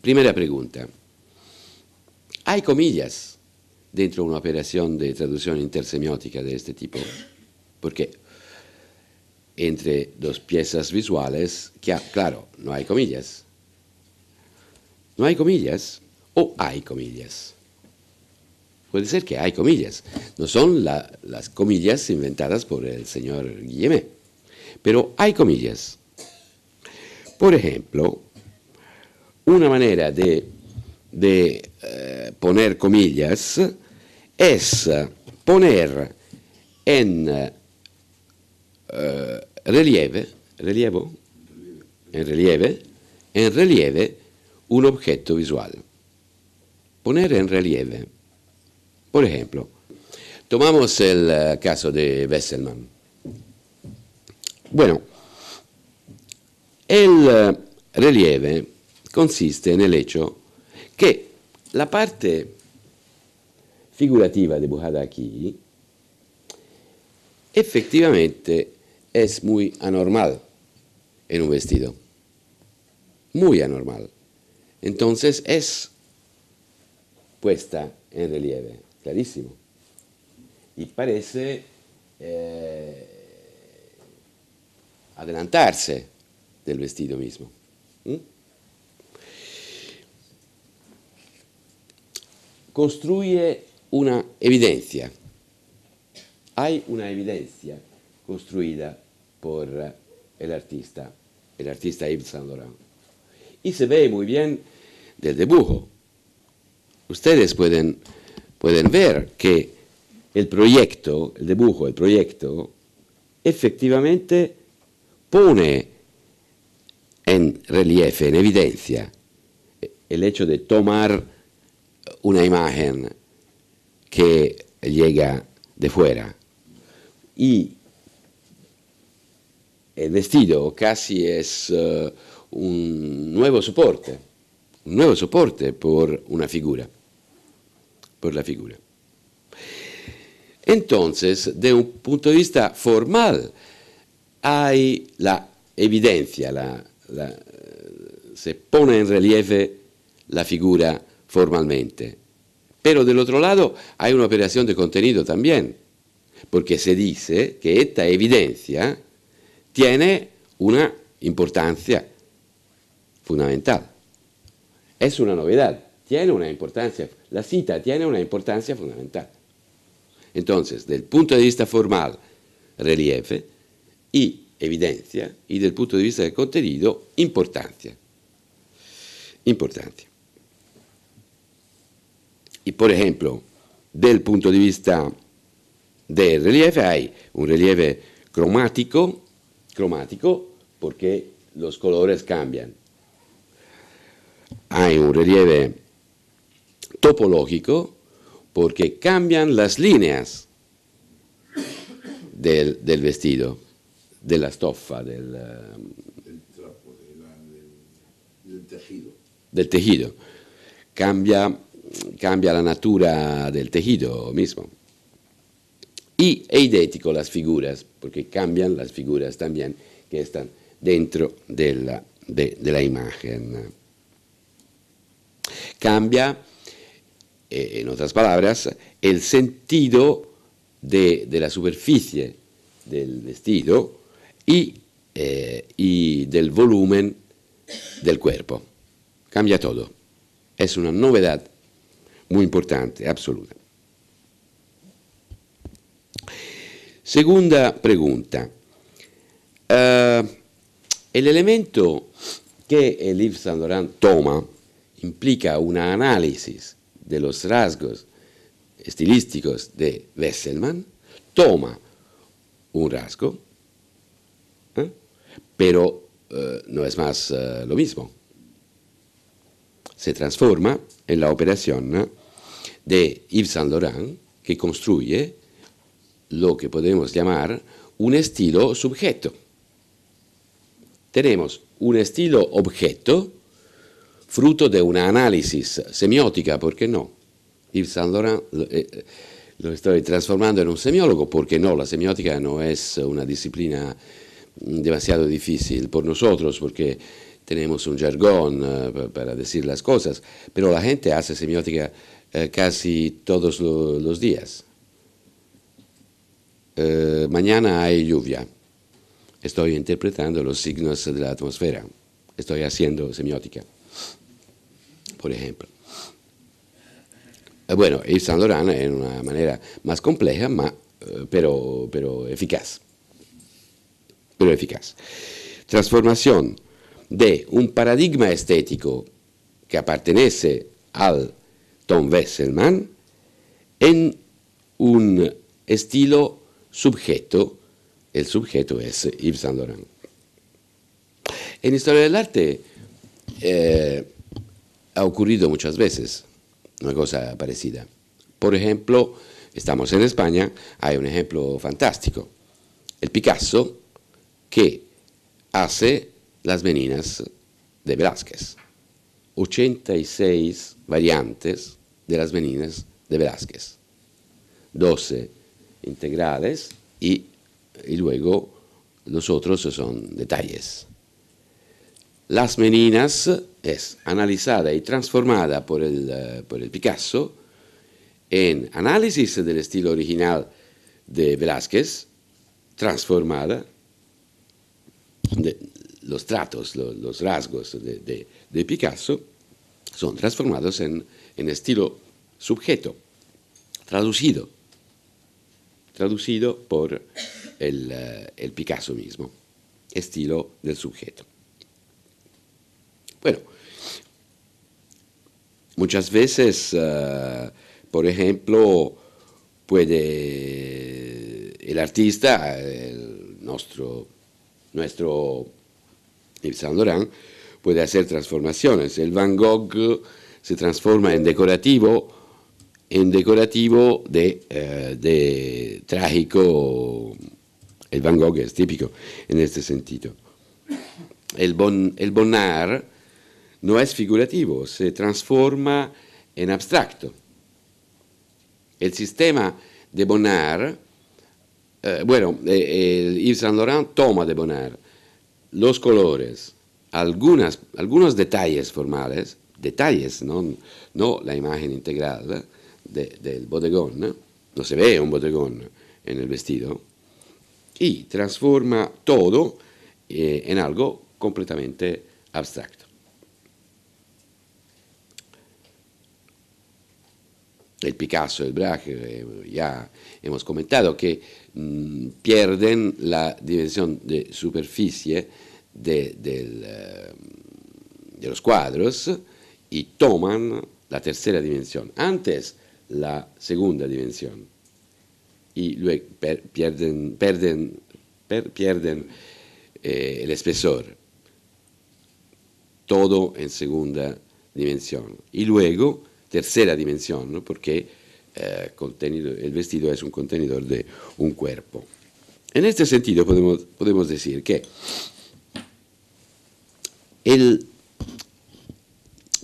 Primera pregunta. ¿Hay comillas dentro de una operación de traducción intersemiótica de este tipo, porque entre dos piezas visuales, que, ah, claro, no hay comillas. No hay comillas o hay comillas. Puede ser que hay comillas. No son las comillas inventadas por el señor Guillemé, pero hay comillas. Por ejemplo, una manera de de eh, poner comillas es poner en eh, relieve, relievo, en relieve, en relieve un objeto visual. Poner en relieve. Por ejemplo, tomamos el eh, caso de Wesselmann. Bueno, el eh, relieve consiste en el hecho que la parte figurativa dibujada aquí efectivamente es muy anormal en un vestido. Muy anormal. Entonces es puesta en relieve, clarísimo. Y parece eh, adelantarse del vestido mismo. construye una evidencia. Hay una evidencia construida por eh, el artista, el artista Yves Saint Y se ve muy bien del dibujo. Ustedes pueden, pueden ver que el proyecto, el dibujo, el proyecto, efectivamente pone en relieve, en evidencia, el hecho de tomar una imagen que llega de fuera y el vestido casi es eh, un nuevo soporte, un nuevo soporte por una figura, por la figura. Entonces, de un punto de vista formal, hay la evidencia, eh, se pone en relieve la figura formalmente. Pero del otro lado hay una operación de contenido también, porque se dice que esta evidencia tiene una importancia fundamental. Es una novedad, tiene una importancia, la cita tiene una importancia fundamental. Entonces, del punto de vista formal, relieve y evidencia, y del punto de vista del contenido, importancia. Importante. Y por ejemplo, del punto de vista del relieve hay un relieve cromático, cromático porque los colores cambian. Hay un relieve topológico porque cambian las líneas del, vestido, de la estofa, del, eh, tejido. Del tejido. Cambia cambia la natura del tejido mismo. Y es idéntico las figuras, porque cambian las figuras también que están dentro de la, imagen. Cambia, eh, en otras palabras, el sentido de, la superficie del vestido eh, y del volumen del cuerpo. Cambia todo. Es una novedad muy importante, absoluta. Segunda pregunta. Eh, el elemento que el Yves Saint Laurent toma implica una análisis de los rasgos estilísticos de Wesselmann, toma un rasgo, ¿eh? pero eh, no es más lo mismo. Se transforma en la operación de Yves Saint Laurent que construye lo que podemos llamar un estilo subjeto. Tenemos un estilo objeto, fruto de una análisis semiótica, ¿por qué no? Yves Saint Laurent lo eh, estoy transformando en un semiólogo, porque no, la semiótica no es una disciplina demasiado difícil por nosotros, porque tenemos un jargón eh, para decir las cosas, pero la gente hace semiótica eh, casi todos los días. Eh, mañana hay lluvia. Estoy interpretando los signos de la atmósfera. Estoy haciendo semiótica, por ejemplo. Eh, bueno, Yves Saint Laurent en una manera más compleja, pero, pero eficaz. Pero eficaz. Transformación de un paradigma estético que pertenece al Tom Wesselman, en un estilo sujeto el sujeto es Yves Saint Laurent. En historia del arte eh, ha ocurrido muchas veces una cosa parecida. Por ejemplo, estamos en España, hay un ejemplo fantástico, el Picasso que hace las meninas de Velázquez. 86 variantes de las Meninas de Velázquez. 12 integrales y, luego los otros son detalles. Las Meninas es analizada y transformada por el, eh, Picasso en análisis del estilo original de Velázquez, transformada los tratos, los, rasgos de Picasso, son transformados en, estilo sujeto traducido, traducido por eh, el, Picasso mismo, estilo del sujeto. Bueno, muchas veces, eh, por ejemplo, puede el artista, nuestro, nuestro Yves Saint Laurent, puede hacer transformaciones. El Van Gogh se transforma en decorativo, en decorativo de, eh, trágico. El Van Gogh es típico en este sentido. El, bon, no es figurativo, se transforma en abstracto. El sistema de Bonnard, eh, bueno, eh, Yves Saint Laurent toma de Bonnard los colores, algunas, algunos detalles formales, detalles, no, la imagen integral del bodegón, ¿no? se ve un bodegón en el vestido, y transforma todo eh, en algo completamente abstracto. el Picasso, el Braque, eh, ya hemos comentado que mm, pierden la dimensión de superficie eh, de, los cuadros y toman la tercera dimensión, antes la segunda dimensión. Y luego pierden, eh, el espesor, todo en segunda dimensión. Y luego tercera dimensión, porque eh, el vestido es un contenedor de un cuerpo. En este sentido podemos decir que il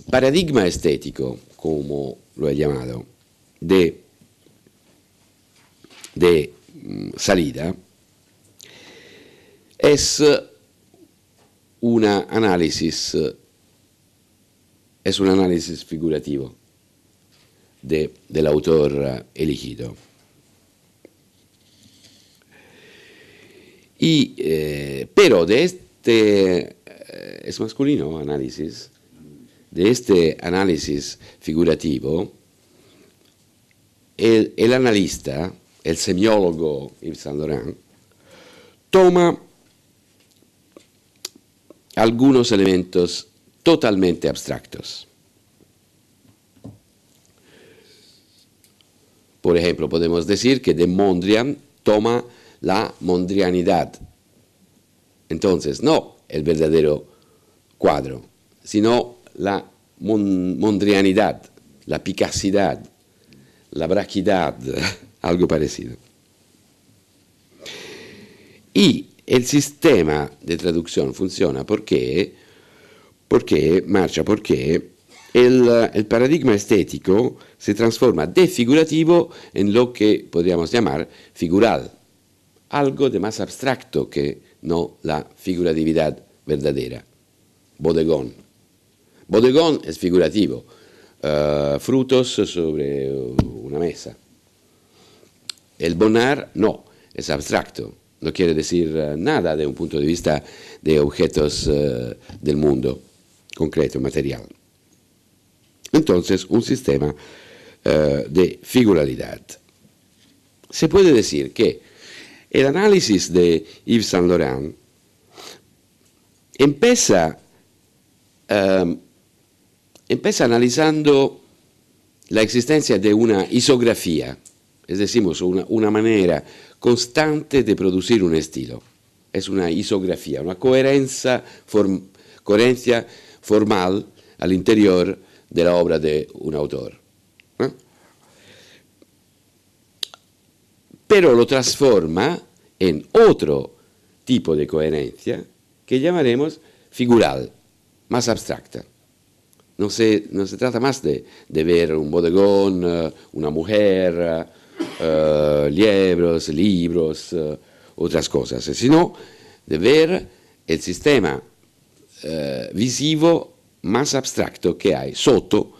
paradigma estetico, come lo ha llamado, de, de mm, salida è una análisis, es un análisis figurativo de, del autor elegido. eh, pero de este Eh, es masculino análisis. De este análisis figurativo, el, el analista, el semiólogo Yves Saint Laurent, toma algunos elementos totalmente abstractos. Por ejemplo, podemos decir que de Mondrian toma la mondrianidad. Entonces, no, il verdadero cuadro, sino la mon mondrianidad, la picacidad, la braquidad, algo parecido. Y el sistema di traduzione funziona perché, porque marcha porque el, el paradigma estético se transforma de figurativo en lo que podríamos llamar figural, algo de más abstracto que no la figuratividad verdadera. Bodegón. Bodegón es figurativo. Eh, frutos sobre una mesa. El bonar no, es abstracto, no quiere decir eh, nada de un punto de vista de objetos eh, del mundo concreto, material. Entonces, un sistema de figuralidad. Se puede decir que el análisis de Yves Saint Laurent empieza, um, empieza analizando la existencia de una isografía, es decir, una, manera constante de producir un estilo. Es una isografía, una coherencia formal al interior de la obra de un autor. pero lo transforma en otro tipo de coherencia que llamaremos figural, más abstracta. No se, trata más de, ver un bodegón, eh, una mujer, eh, libros, libros, eh, otras cosas, sino de ver el sistema visivo más abstracto que hay soto,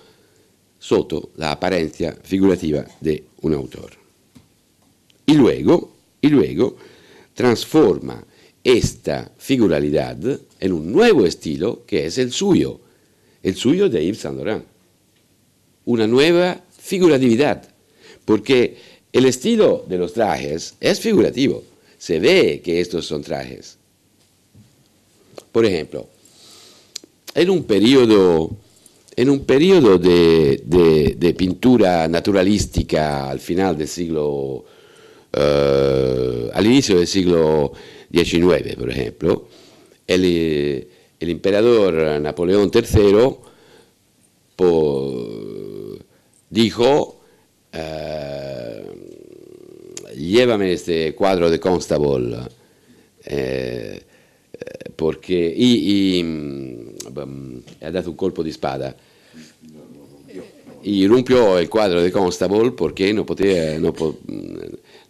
sotto la apariencia figurativa de un autor. Y luego, y luego transforma esta figuralidad en un nuevo estilo que es el suyo, el suyo de Yves Saint Laurent. Una nueva figuratividad, porque el estilo de los trajes es figurativo, se ve que estos son trajes. Por ejemplo, en un periodo, en un periodo de, pintura naturalística al final del siglo eh, all'inizio del siglo XIX, per esempio, l'imperador Napoleón III po, dijo, eh, llévame este cuadro de Constable, eh, perché i, i, bam, mm, ha dato un colpo di spada. e rompió il quadro di Constable perché non poteva, non po,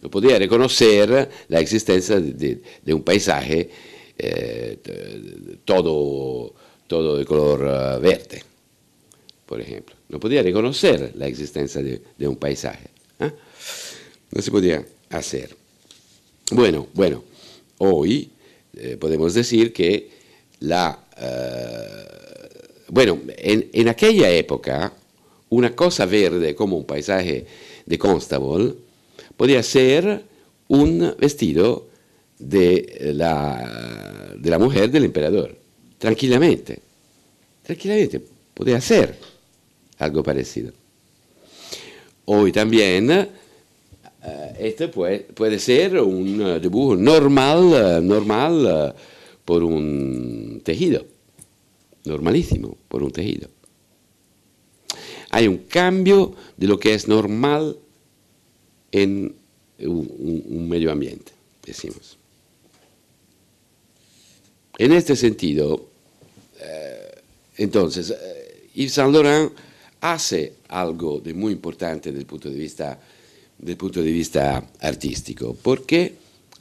no podía reconocer la existencia de, un paisaje eh, todo, todo de color ah, verde, por ejemplo. No podía reconocer la existencia de, un paisaje. ¿ah? No se podía hacer. Bueno, bueno, hoy eh, podemos decir que la... Ah, bueno, en, en, aquella época, una cosa verde como un paisaje de Constable, Podría ser un vestido de la, de la mujer del emperador, tranquilamente, tranquilamente, podría ser algo parecido. Hoy también eh, este puede, puede, ser un dibujo normal, eh, normal eh, por un tejido, normalísimo por un tejido. Hay un cambio de lo que es normal en un, medio ambiente, decimos. En este sentido, eh, entonces, eh, Yves Saint Laurent hace algo de muy importante desde el punto de vista artístico, porque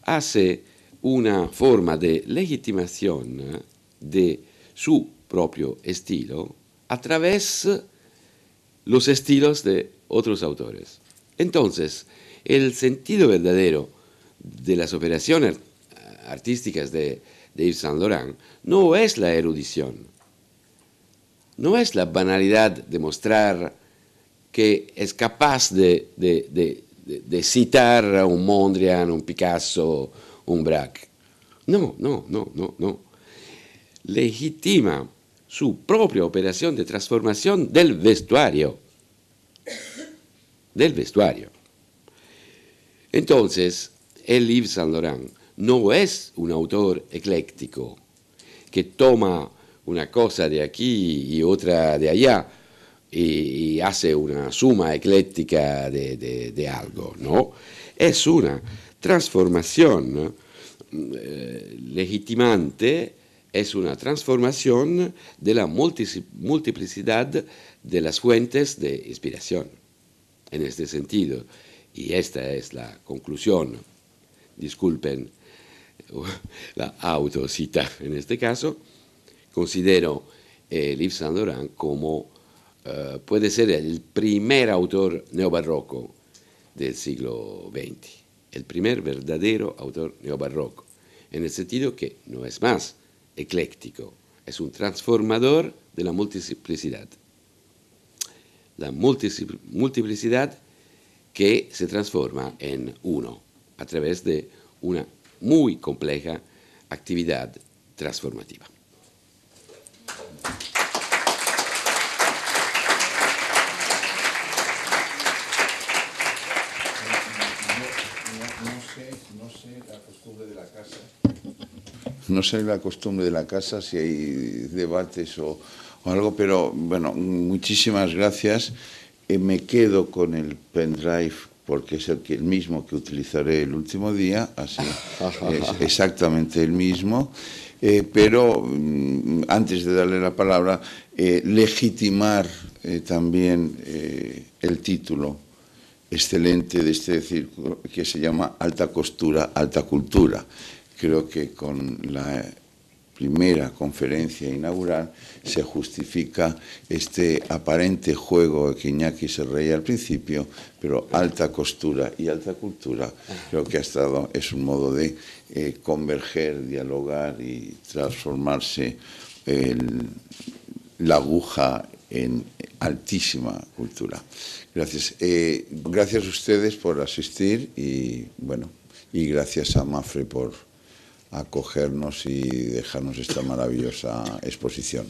hace una forma de legitimación de su propio estilo a través de los estilos de otros autores. Entonces, el sentido verdadero de las operaciones artísticas de, Yves Saint Laurent no es la erudición, no es la banalidad de mostrar que es capaz de, de citar a un Mondrian, un Picasso, un Braque. No, no, no, no, no. Legitima su propia operación de transformación del vestuario del vestuario. Entonces, el Yves Saint Laurent no es un autor ecléctico que toma una cosa de aquí y otra de allá y, hace una suma ecléctica de, algo, ¿no? Es una transformación eh, legitimante, es una transformación de la multiplicidad de las fuentes de inspiración en este sentido. Y esta es la conclusión. Disculpen la autocita en este caso. Considero a eh, Yves Saint Laurent como eh, puede ser el primer autor neobarroco del siglo XX, el primer verdadero autor neobarroco, en el sentido que no es más ecléctico, es un transformador de la multiplicidad la multiplicidad que se transforma en uno a través de una muy compleja actividad transformativa. No sé la costumbre de la casa si hay debates o algo, pero bueno, muchísimas gracias. Eh, me quedo con el pendrive porque es el, mismo que utilizaré el último día, así es exactamente el mismo. Eh, pero mm, antes de darle la palabra, eh, legitimar también el título excelente de este círculo que se llama Alta Costura, Alta Cultura. Creo que con la primera conferencia inaugural se justifica este aparente juego que Iñaki se reía al principio, pero alta costura y alta cultura creo que ha estado, es un modo de eh, converger, dialogar y transformarse la aguja en altísima cultura. Gracias. Eh, gracias a ustedes por asistir y bueno, y gracias a Mafre por acogernos y dejarnos esta maravillosa exposición.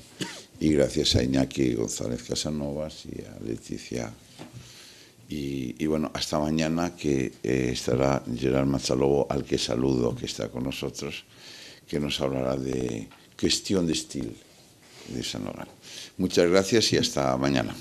Y gracias a Iñaki González Casanovas y a Leticia. Y, bueno, hasta mañana que eh, estará Gerard Machalobo, al que saludo, que está con nosotros, que nos hablará de cuestión de estilo de San Muchas gracias y hasta mañana.